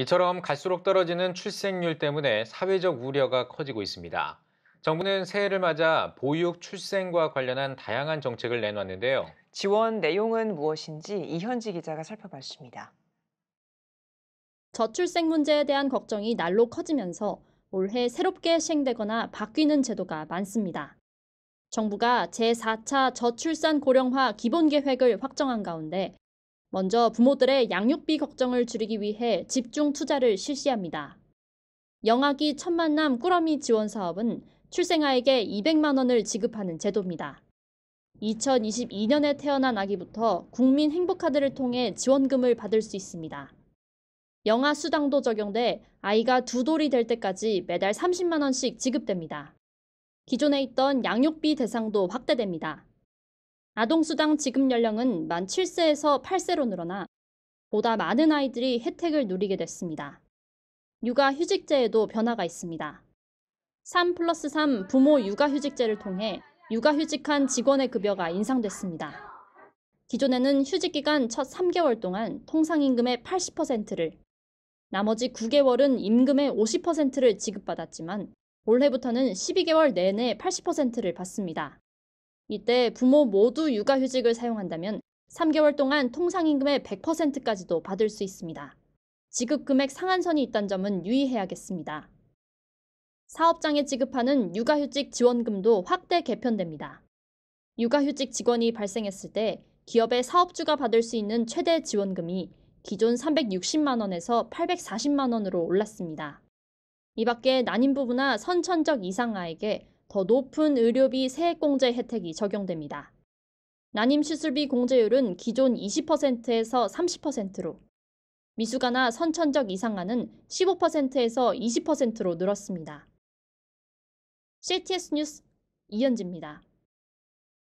이처럼 갈수록 떨어지는 출생률 때문에 사회적 우려가 커지고 있습니다. 정부는 새해를 맞아 보육 출생과 관련한 다양한 정책을 내놨는데요. 지원 내용은 무엇인지 이현지 기자가 살펴봤습니다. 저출생 문제에 대한 걱정이 날로 커지면서 올해 새롭게 시행되거나 바뀌는 제도가 많습니다. 정부가 제4차 저출산 고령화 기본 계획을 확정한 가운데 먼저 부모들의 양육비 걱정을 줄이기 위해 집중 투자를 실시합니다. 영아기 첫 만남 꾸러미 지원 사업은 출생아에게 200만 원을 지급하는 제도입니다. 2022년에 태어난 아기부터 국민 행복카드를 통해 지원금을 받을 수 있습니다. 영아 수당도 적용돼 아이가 두 돌이 될 때까지 매달 30만 원씩 지급됩니다. 기존에 있던 양육비 대상도 확대됩니다. 아동수당 지급 연령은 만 7세에서 8세로 늘어나 보다 많은 아이들이 혜택을 누리게 됐습니다. 육아 휴직제에도 변화가 있습니다. 3 플러스 3 부모 육아 휴직제를 통해 육아 휴직한 직원의 급여가 인상됐습니다. 기존에는 휴직 기간 첫 3개월 동안 통상임금의 80%를, 나머지 9개월은 임금의 50%를 지급받았지만 올해부터는 12개월 내내 80%를 받습니다. 이때 부모 모두 육아휴직을 사용한다면 3개월 동안 통상임금의 100%까지도 받을 수 있습니다. 지급금액 상한선이 있다는 점은 유의해야겠습니다. 사업장에 지급하는 육아휴직 지원금도 확대 개편됩니다. 육아휴직 직원이 발생했을 때 기업의 사업주가 받을 수 있는 최대 지원금이 기존 360만원에서 840만원으로 올랐습니다. 이 밖에 난임 부부나 선천적 이상아에게 더 높은 의료비 세액공제 혜택이 적용됩니다. 난임 시술비 공제율은 기존 20%에서 30%로, 미숙아나 선천적 이상아는 15%에서 20%로 늘었습니다. CTS 뉴스 이현지입니다.